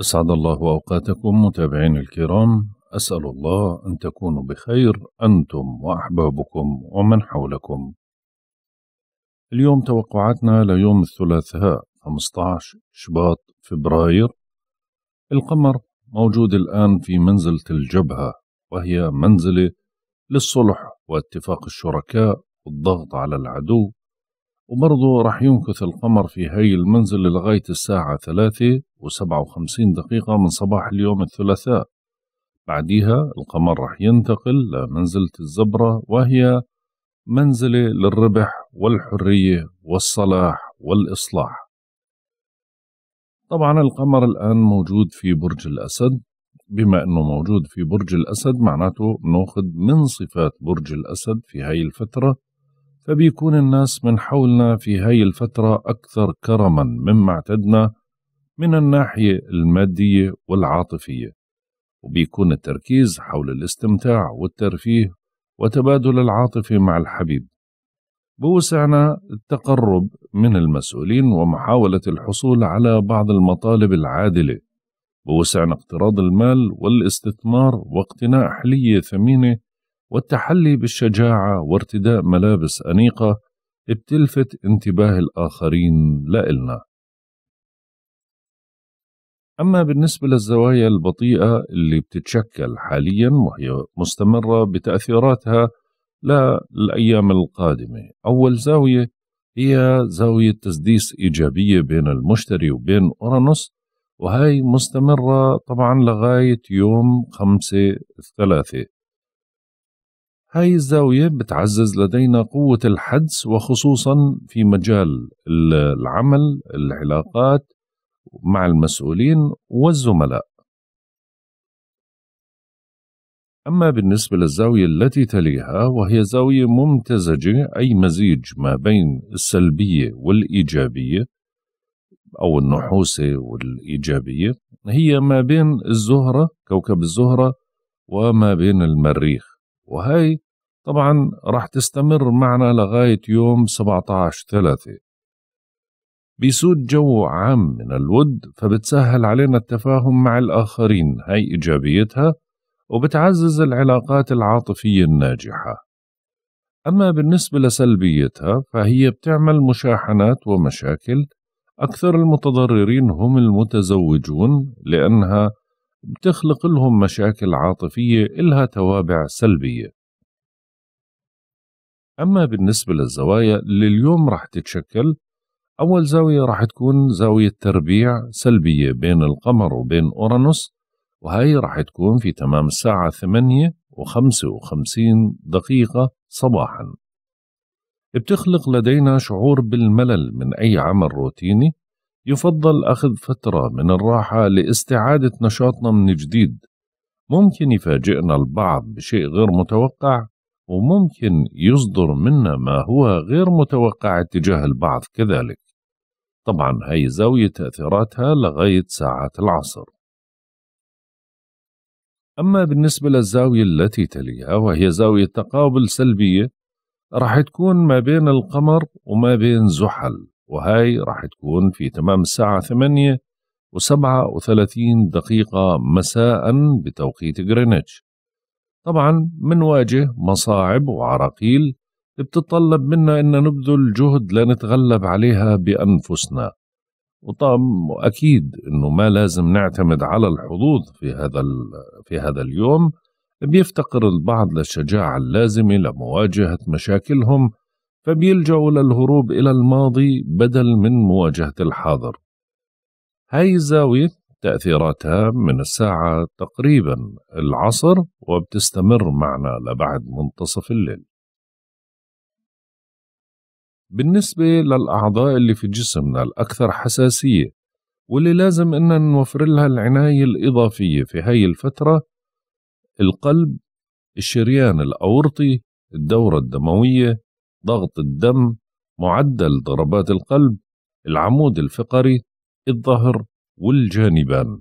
أسعد الله أوقاتكم متابعين الكرام أسأل الله أن تكونوا بخير أنتم وأحبابكم ومن حولكم اليوم توقعاتنا ليوم الثلاثاء 15 شباط فبراير القمر موجود الآن في منزلة الجبهة وهي منزلة للصلح واتفاق الشركاء والضغط على العدو وبرضه رح يمكث القمر في هاي المنزل لغاية الساعة ثلاثة و57 دقيقة من صباح اليوم الثلاثاء بعديها القمر رح ينتقل لمنزلة الزبرة وهي منزلة للربح والحرية والصلاح والإصلاح طبعا القمر الآن موجود في برج الأسد بما أنه موجود في برج الأسد معناته نأخذ من صفات برج الأسد في هاي الفترة فبيكون الناس من حولنا في هاي الفترة أكثر كرما مما اعتدنا من الناحية المادية والعاطفية وبيكون التركيز حول الاستمتاع والترفيه وتبادل العاطفة مع الحبيب بوسعنا التقرب من المسؤولين ومحاولة الحصول على بعض المطالب العادلة بوسعنا اقتراض المال والاستثمار واقتناء حلية ثمينة والتحلي بالشجاعة وارتداء ملابس أنيقة بتلفت انتباه الآخرين لإلنا أما بالنسبة للزوايا البطيئة اللي بتتشكل حاليا وهي مستمرة بتأثيراتها للأيام القادمة أول زاوية هي زاوية تسديس إيجابية بين المشتري وبين أورانوس وهي مستمرة طبعا لغاية يوم خمسة الثلاثة هاي الزاوية بتعزز لدينا قوة الحدس وخصوصا في مجال العمل العلاقات مع المسؤولين والزملاء أما بالنسبة للزاوية التي تليها وهي زاوية ممتزجة أي مزيج ما بين السلبية والإيجابية أو النحوسة والإيجابية هي ما بين الزهرة كوكب الزهرة وما بين المريخ وهي طبعا راح تستمر معنا لغاية يوم 17 ثلاثة بيسود جو عام من الود فبتسهل علينا التفاهم مع الآخرين هاي إيجابيتها وبتعزز العلاقات العاطفية الناجحة أما بالنسبة لسلبيتها فهي بتعمل مشاحنات ومشاكل أكثر المتضررين هم المتزوجون لأنها بتخلق لهم مشاكل عاطفية إلها توابع سلبية أما بالنسبة للزوايا اللي اليوم رح تتشكل أول زاوية راح تكون زاوية تربيع سلبية بين القمر وبين أورانوس وهي راح تكون في تمام الساعة 8 و55 دقيقة صباحا بتخلق لدينا شعور بالملل من أي عمل روتيني يفضل أخذ فترة من الراحة لاستعادة نشاطنا من جديد ممكن يفاجئنا البعض بشيء غير متوقع وممكن يصدر منا ما هو غير متوقع اتجاه البعض كذلك طبعا هاي زاوية تأثيراتها لغاية ساعة العصر أما بالنسبة للزاوية التي تليها وهي زاوية تقابل سلبية راح تكون ما بين القمر وما بين زحل وهاي راح تكون في تمام الساعة ثمانية وسبعة وثلاثين دقيقة مساء بتوقيت غرينتش طبعا منواجه مصاعب وعراقيل بتتطلب منا أن نبذل جهد لنتغلب عليها بأنفسنا وطبعا أكيد أنه ما لازم نعتمد على الحظوظ في هذا, في هذا اليوم بيفتقر البعض للشجاعة اللازمة لمواجهة مشاكلهم فبيلجأوا للهروب إلى الماضي بدل من مواجهة الحاضر هاي الزاوية تأثيراتها من الساعة تقريبا العصر وبتستمر معنا لبعد منتصف الليل بالنسبة للأعضاء اللي في جسمنا الأكثر حساسية واللي لازم إن نوفر لها العناية الإضافية في هاي الفترة القلب الشريان الأورطي الدورة الدموية ضغط الدم معدل ضربات القلب العمود الفقري الظهر والجانبان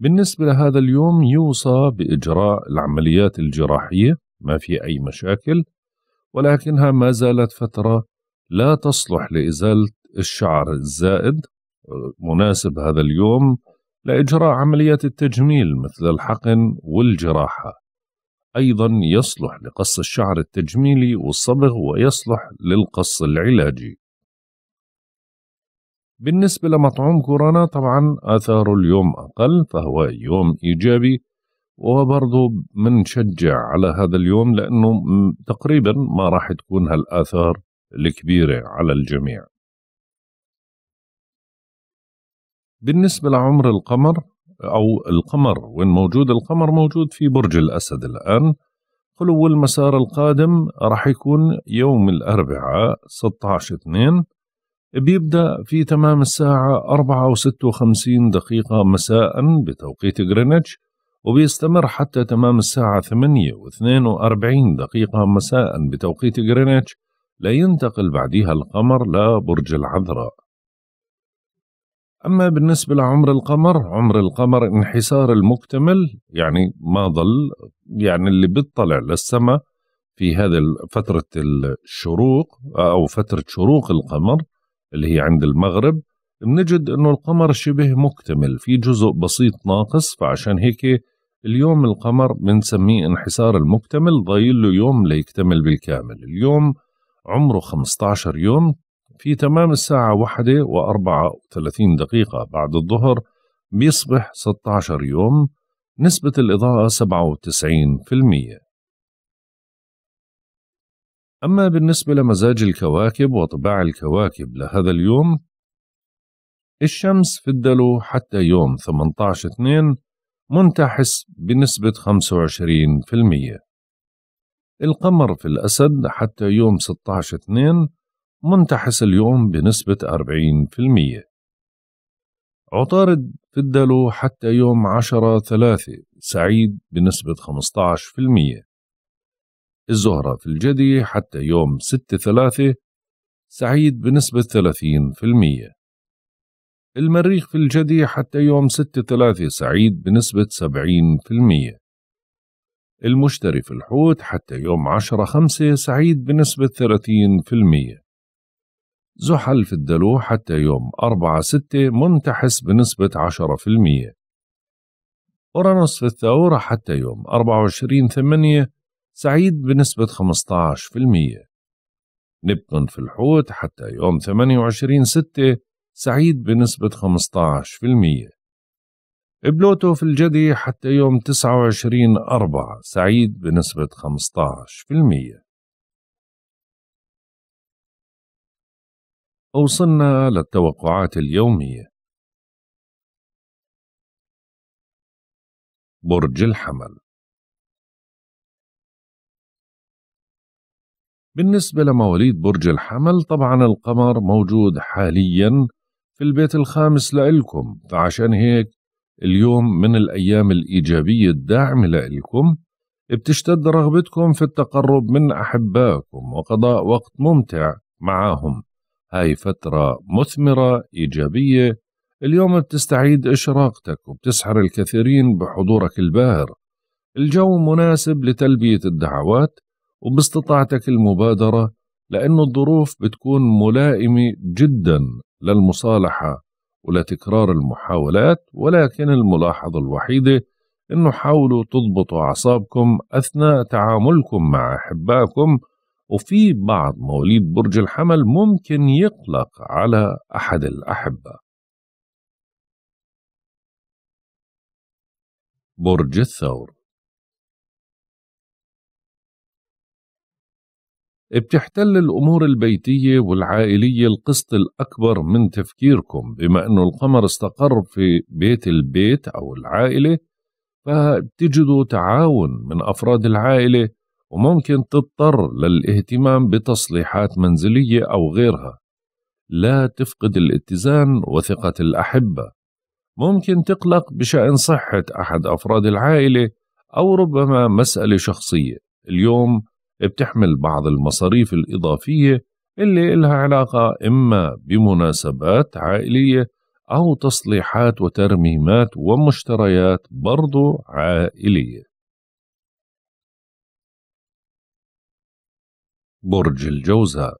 بالنسبة لهذا اليوم يوصى بإجراء العمليات الجراحية ما في أي مشاكل ولكنها ما زالت فترة لا تصلح لإزالة الشعر الزائد مناسب هذا اليوم لإجراء عمليات التجميل مثل الحقن والجراحة أيضا يصلح لقص الشعر التجميلي والصبغ ويصلح للقص العلاجي بالنسبة لمطعوم كورونا طبعا آثاره اليوم أقل فهو يوم إيجابي وبرضه بنشجع على هذا اليوم لأنه تقريبا ما راح تكون هالآثار الكبيرة على الجميع بالنسبة لعمر القمر أو القمر وين موجود القمر موجود في برج الأسد الآن خلو المسار القادم راح يكون يوم الأربعاء 16 2 بيبدأ في تمام الساعة 4 و56 دقيقة مساء بتوقيت غرينتش وبيستمر حتى تمام الساعة ثمانية واثنين وأربعين دقيقة مساء بتوقيت غرينتش لينتقل بعدها القمر لبرج العذراء أما بالنسبة لعمر القمر عمر القمر انحسار المكتمل يعني ما ظل يعني اللي بيطلع للسماء في هذه فترة الشروق أو فترة شروق القمر اللي هي عند المغرب بنجد انه القمر شبه مكتمل في جزء بسيط ناقص فعشان هيك اليوم القمر بنسميه انحسار المكتمل ضايل له يوم ليكتمل بالكامل اليوم عمره 15 يوم في تمام الساعة واحدة وأربعة وثلاثين دقيقة بعد الظهر بيصبح 16 يوم نسبة الإضاءة 97% أما بالنسبة لمزاج الكواكب وطباع الكواكب لهذا اليوم الشمس في الدلو حتى يوم 18/2 منتحس بنسبة 25% القمر في الأسد حتى يوم 16/2 منتحس اليوم بنسبة 40% عطارد في الدلو حتى يوم 10/3 سعيد بنسبة 15% الزهرة في الجدي حتى يوم 6/3 سعيد بنسبة 30% المريخ في الجدي حتى يوم 6 3 سعيد بنسبة 70% المشتري في الحوت حتى يوم 10 5 سعيد بنسبة 30% زحل في الدلو حتى يوم 4 6 منتحس بنسبة 10% أورانوس في الثورة حتى يوم 24 8 سعيد بنسبة 15% نبتون في الحوت حتى يوم 28 6 سعيد بنسبة 15% بلوتو في الجدي حتى يوم 29 أربعة سعيد بنسبة 15% وصلنا للتوقعات اليومية برج الحمل بالنسبة لمواليد برج الحمل طبعا القمر موجود حاليا في البيت الخامس لإلكم فعشان هيك اليوم من الأيام الإيجابية الداعمة لإلكم بتشتد رغبتكم في التقرب من أحبائكم وقضاء وقت ممتع معاهم هاي فترة مثمرة إيجابية اليوم بتستعيد إشراقتك وبتسحر الكثيرين بحضورك الباهر الجو مناسب لتلبية الدعوات وباستطاعتك المبادرة لأن الظروف بتكون ملائمة جدا للمصالحة ولتكرار المحاولات ولكن الملاحظة الوحيدة أنه حاولوا تضبطوا أعصابكم أثناء تعاملكم مع أحبائكم وفي بعض مواليد برج الحمل ممكن يقلق على أحد الأحبة برج الثور بتحتل الأمور البيتية والعائلية القسط الأكبر من تفكيركم بما أنه القمر استقر في بيت البيت أو العائلة فبتجدوا تعاون من أفراد العائلة وممكن تضطر للاهتمام بتصليحات منزلية أو غيرها لا تفقد الاتزان وثقة الأحبة ممكن تقلق بشأن صحة أحد أفراد العائلة أو ربما مسألة شخصية اليوم بتحمل بعض المصاريف الإضافية اللي إلها علاقة إما بمناسبات عائلية أو تصليحات وترميمات ومشتريات برضو عائلية برج الجوزاء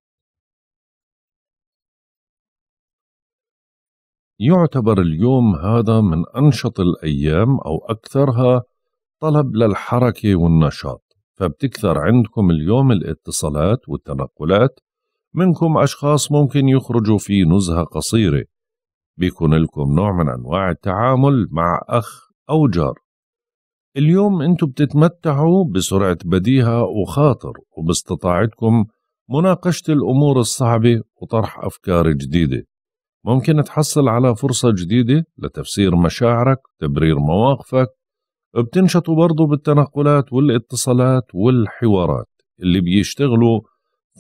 يعتبر اليوم هذا من أنشط الأيام أو أكثرها طلب للحركة والنشاط فبتكثر عندكم اليوم الاتصالات والتنقلات منكم أشخاص ممكن يخرجوا في نزهة قصيرة بيكون لكم نوع من أنواع التعامل مع أخ أو جار اليوم أنتوا بتتمتعوا بسرعة بديهة وخاطر وباستطاعتكم مناقشة الأمور الصعبة وطرح أفكار جديدة ممكن تحصل على فرصة جديدة لتفسير مشاعرك تبرير مواقفك بتنشطوا برضه بالتنقلات والاتصالات والحوارات اللي بيشتغلوا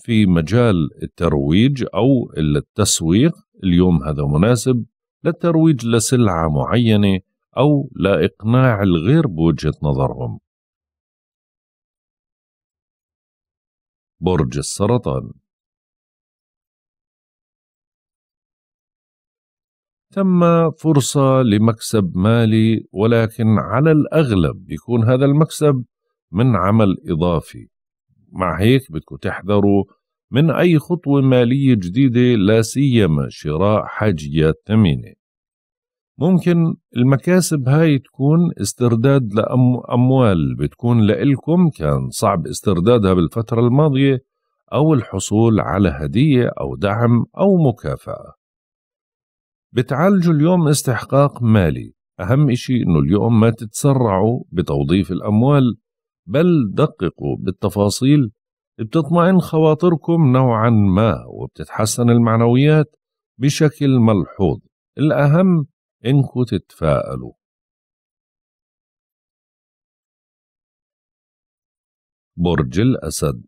في مجال الترويج أو التسويق اليوم هذا مناسب للترويج لسلعة معينة أو لإقناع الغير بوجهة نظرهم برج السرطان ثم فرصة لمكسب مالي ولكن على الأغلب بيكون هذا المكسب من عمل إضافي مع هيك بدكم تحذروا من أي خطوة مالية جديدة لا سيما شراء حاجيات ثمينة ممكن المكاسب هاي تكون استرداد لأموال بتكون لإلكم كان صعب استردادها بالفترة الماضية أو الحصول على هدية أو دعم أو مكافأة بتعالجوا اليوم استحقاق مالي أهم شيء أنه اليوم ما تتسرعوا بتوظيف الأموال بل دققوا بالتفاصيل بتطمئن خواطركم نوعا ما وبتتحسن المعنويات بشكل ملحوظ الأهم إنكم تتفائلوا برج الأسد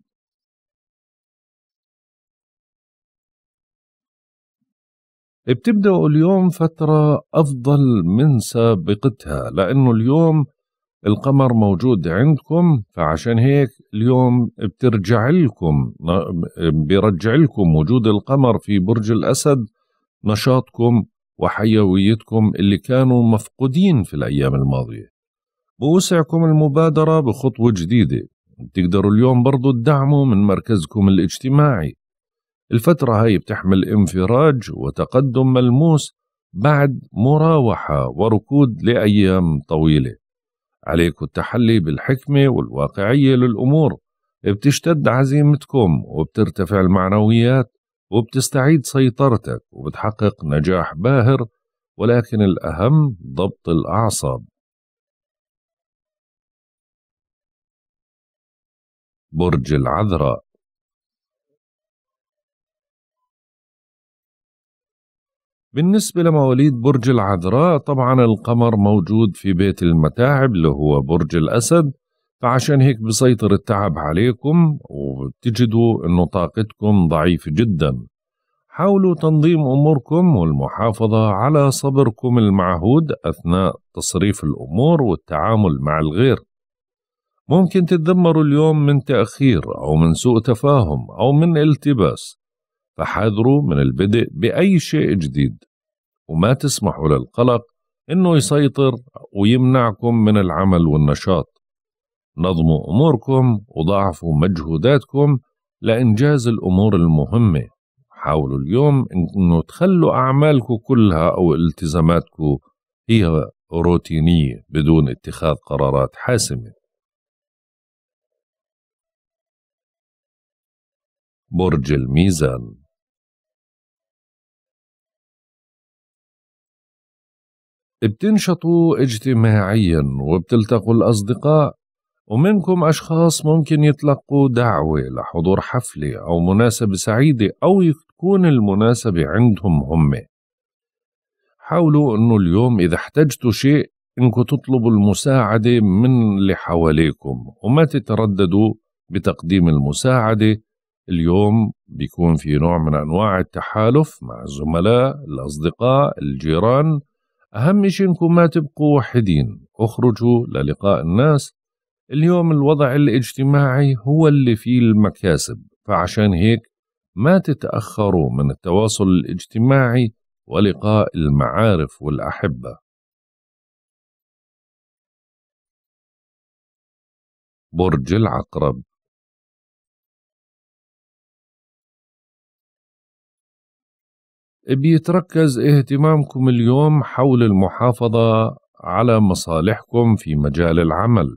بتبدأوا اليوم فترة أفضل من سابقتها لأنه اليوم القمر موجود عندكم فعشان هيك اليوم بترجع لكم بيرجع لكم وجود القمر في برج الأسد نشاطكم وحيويتكم اللي كانوا مفقودين في الأيام الماضية بوسعكم المبادرة بخطوة جديدة بتقدروا اليوم برضو تدعموا من مركزكم الاجتماعي الفترة هاي بتحمل انفراج وتقدم ملموس بعد مراوحة وركود لأيام طويلة عليك التحلي بالحكمة والواقعية للأمور بتشتد عزيمتكم وبترتفع المعنويات وبتستعيد سيطرتك وبتحقق نجاح باهر ولكن الأهم ضبط الأعصاب برج العذراء بالنسبة لمواليد برج العذراء طبعا القمر موجود في بيت المتاعب اللي هو برج الأسد فعشان هيك بسيطر التعب عليكم وبتجدوا انه طاقتكم ضعيفة جدا حاولوا تنظيم اموركم والمحافظة على صبركم المعهود اثناء تصريف الامور والتعامل مع الغير ممكن تتذمروا اليوم من تأخير او من سوء تفاهم او من التباس فحاذروا من البدء بأي شيء جديد وما تسمحوا للقلق إنه يسيطر ويمنعكم من العمل والنشاط نظموا أموركم وضاعفوا مجهوداتكم لإنجاز الأمور المهمة حاولوا اليوم إنه تخلوا أعمالكم كلها أو التزاماتكم هي روتينية بدون اتخاذ قرارات حاسمة برج الميزان بتنشطوا اجتماعيا وبتلتقوا الأصدقاء ومنكم أشخاص ممكن يتلقوا دعوة لحضور حفلة أو مناسبة سعيدة أو تكون المناسبة عندهم هم حاولوا أنه اليوم إذا احتجتوا شيء أنكم تطلبوا المساعدة من اللي حواليكم وما تترددوا بتقديم المساعدة اليوم بيكون في نوع من أنواع التحالف مع الزملاء الأصدقاء الجيران أهم شيء إنكم ما تبقوا وحدين اخرجوا للقاء الناس اليوم الوضع الاجتماعي هو اللي فيه المكاسب فعشان هيك ما تتأخروا من التواصل الاجتماعي ولقاء المعارف والأحبة برج العقرب بيتركز اهتمامكم اليوم حول المحافظة على مصالحكم في مجال العمل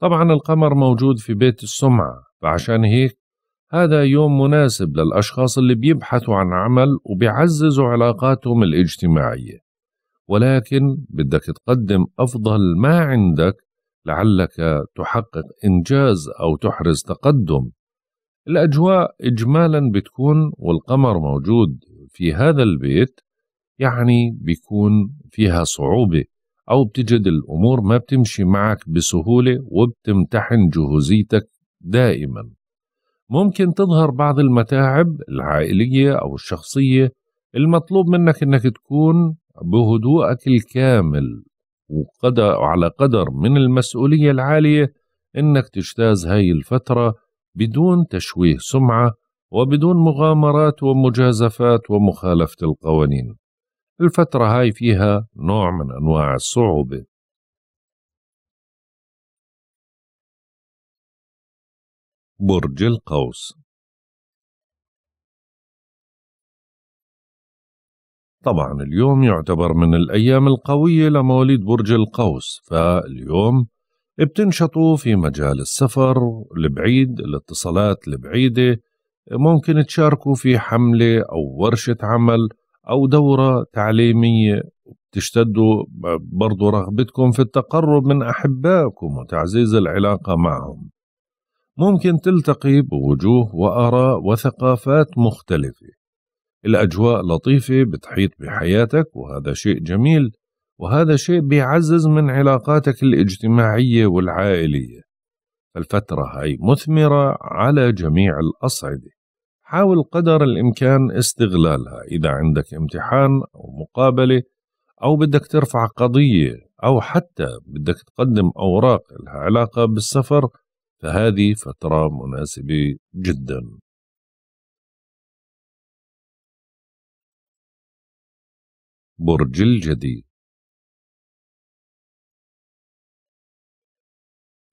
طبعا القمر موجود في بيت السمعة فعشان هيك هذا يوم مناسب للأشخاص اللي بيبحثوا عن عمل وبيعززوا علاقاتهم الاجتماعية ولكن بدك تقدم أفضل ما عندك لعلك تحقق إنجاز أو تحرز تقدم الأجواء إجمالا بتكون والقمر موجود في هذا البيت يعني بيكون فيها صعوبة أو بتجد الأمور ما بتمشي معك بسهولة وبتمتحن جهوزيتك دائما ممكن تظهر بعض المتاعب العائلية أو الشخصية المطلوب منك أنك تكون بهدوءك الكامل وقدر قدر من المسؤولية العالية أنك تجتاز هاي الفترة بدون تشويه سمعة وبدون مغامرات ومجازفات ومخالفة القوانين الفترة هاي فيها نوع من أنواع الصعوبة برج القوس طبعا اليوم يعتبر من الأيام القوية لمواليد برج القوس فاليوم بتنشطوا في مجال السفر البعيد الاتصالات البعيدة ممكن تشاركوا في حملة أو ورشة عمل أو دورة تعليمية تشتدوا برضو رغبتكم في التقرب من أحبائكم وتعزيز العلاقة معهم ممكن تلتقي بوجوه وآراء وثقافات مختلفة الأجواء لطيفة بتحيط بحياتك وهذا شيء جميل وهذا شيء بيعزز من علاقاتك الاجتماعية والعائلية الفترة هاي مثمرة على جميع الأصعدة حاول قدر الإمكان استغلالها إذا عندك امتحان أو مقابلة أو بدك ترفع قضية أو حتى بدك تقدم أوراق لها علاقة بالسفر فهذه فترة مناسبة جدا برج الجدي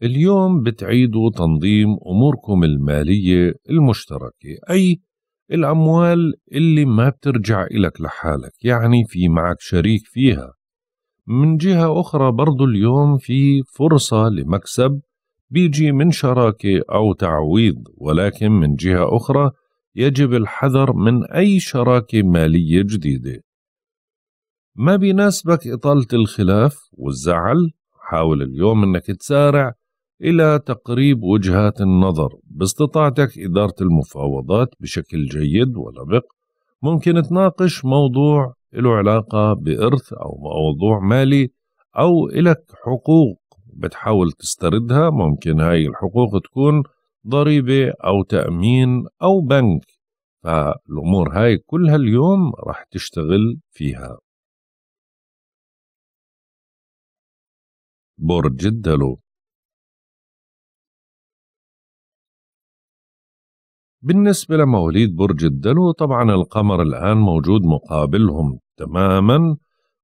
اليوم بتعيدوا تنظيم أموركم المالية المشتركة أي الأموال اللي ما بترجع إلك لحالك يعني في معك شريك فيها من جهة أخرى برضو اليوم في فرصة لمكسب بيجي من شراكة أو تعويض ولكن من جهة أخرى يجب الحذر من أي شراكة مالية جديدة ما بيناسبك إطالة الخلاف والزعل حاول اليوم أنك تسارع إلى تقريب وجهات النظر باستطاعتك إدارة المفاوضات بشكل جيد ولبق ممكن تناقش موضوع له علاقة بإرث أو موضوع مالي أو إلك حقوق بتحاول تستردها ممكن هاي الحقوق تكون ضريبة أو تأمين أو بنك فالأمور هاي كلها اليوم رح تشتغل فيها برج الدلو بالنسبة لمواليد برج الدلو طبعا القمر الآن موجود مقابلهم تماما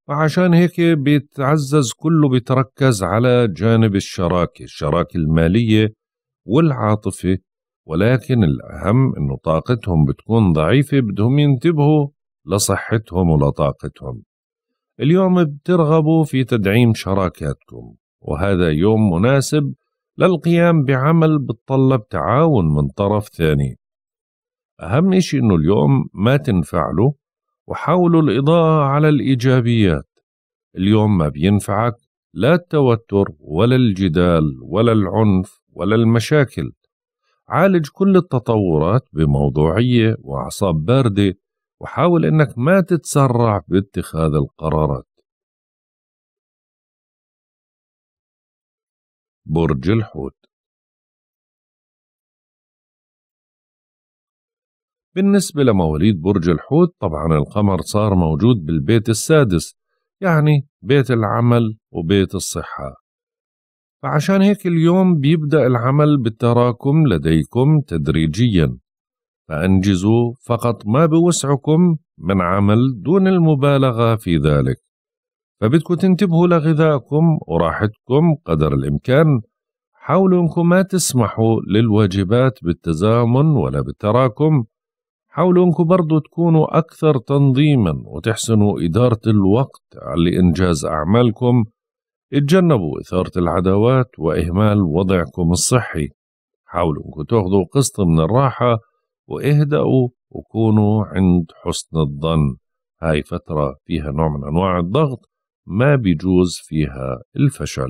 وعشان هيك بيتعزز كله بيتركز على جانب الشراكة الشراكة المالية والعاطفة ولكن الأهم أنه طاقتهم بتكون ضعيفة بدهم ينتبهوا لصحتهم ولطاقتهم اليوم بترغبوا في تدعيم شراكاتكم وهذا يوم مناسب للقيام بعمل بتطلب تعاون من طرف ثاني أهم شيء إنه اليوم ما تنفعله وحاولوا الإضاءة على الإيجابيات اليوم ما بينفعك لا التوتر ولا الجدال ولا العنف ولا المشاكل عالج كل التطورات بموضوعية وأعصاب باردة وحاول أنك ما تتسرع باتخاذ القرارات برج الحوت بالنسبة لمواليد برج الحوت طبعا القمر صار موجود بالبيت السادس يعني بيت العمل وبيت الصحة فعشان هيك اليوم بيبدأ العمل بالتراكم لديكم تدريجيا فأنجزوا فقط ما بوسعكم من عمل دون المبالغة في ذلك فبدكم تنتبهوا لغذائكم وراحتكم قدر الإمكان حاولوا أنكم ما تسمحوا للواجبات بالتزامن ولا بالتراكم حاولوا انكم برضو تكونوا أكثر تنظيما وتحسنوا إدارة الوقت لإنجاز أعمالكم اتجنبوا إثارة العداوات وإهمال وضعكم الصحي حاولوا انكم تاخذوا قسط من الراحة واهدأوا وكونوا عند حسن الظن هاي فترة فيها نوع من أنواع الضغط ما بيجوز فيها الفشل